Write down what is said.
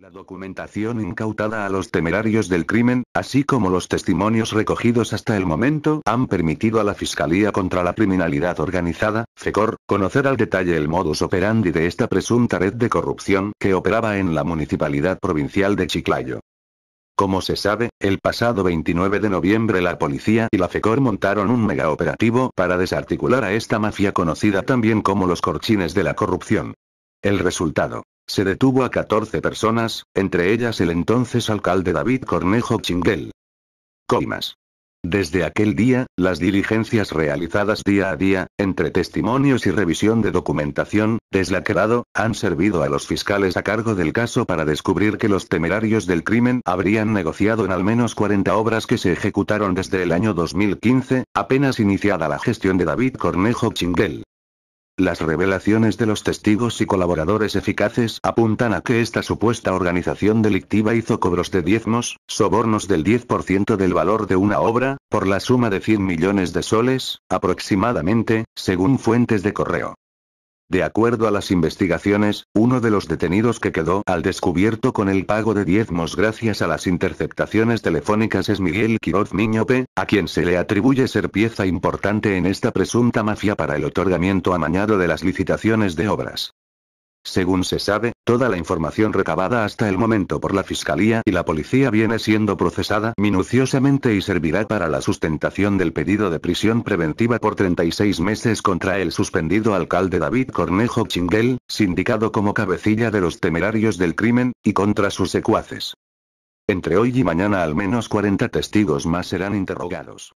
La documentación incautada a los temerarios del crimen, así como los testimonios recogidos hasta el momento, han permitido a la Fiscalía contra la Criminalidad Organizada, FECOR, conocer al detalle el modus operandi de esta presunta red de corrupción que operaba en la Municipalidad Provincial de Chiclayo. Como se sabe, el pasado 29 de noviembre la policía y la FECOR montaron un megaoperativo para desarticular a esta mafia conocida también como los corchines de la corrupción. El resultado se detuvo a 14 personas, entre ellas el entonces alcalde David Cornejo Chinguel. Coimas. Desde aquel día, las diligencias realizadas día a día, entre testimonios y revisión de documentación, deslaqueado, han servido a los fiscales a cargo del caso para descubrir que los temerarios del crimen habrían negociado en al menos 40 obras que se ejecutaron desde el año 2015, apenas iniciada la gestión de David Cornejo Chinguel. Las revelaciones de los testigos y colaboradores eficaces apuntan a que esta supuesta organización delictiva hizo cobros de diezmos, sobornos del 10% del valor de una obra, por la suma de 100 millones de soles, aproximadamente, según fuentes de correo. De acuerdo a las investigaciones, uno de los detenidos que quedó al descubierto con el pago de diezmos gracias a las interceptaciones telefónicas es Miguel Quiroz Miñope, a quien se le atribuye ser pieza importante en esta presunta mafia para el otorgamiento amañado de las licitaciones de obras. Según se sabe, toda la información recabada hasta el momento por la Fiscalía y la Policía viene siendo procesada minuciosamente y servirá para la sustentación del pedido de prisión preventiva por 36 meses contra el suspendido alcalde David Cornejo Chinguel, sindicado como cabecilla de los temerarios del crimen, y contra sus secuaces. Entre hoy y mañana al menos 40 testigos más serán interrogados.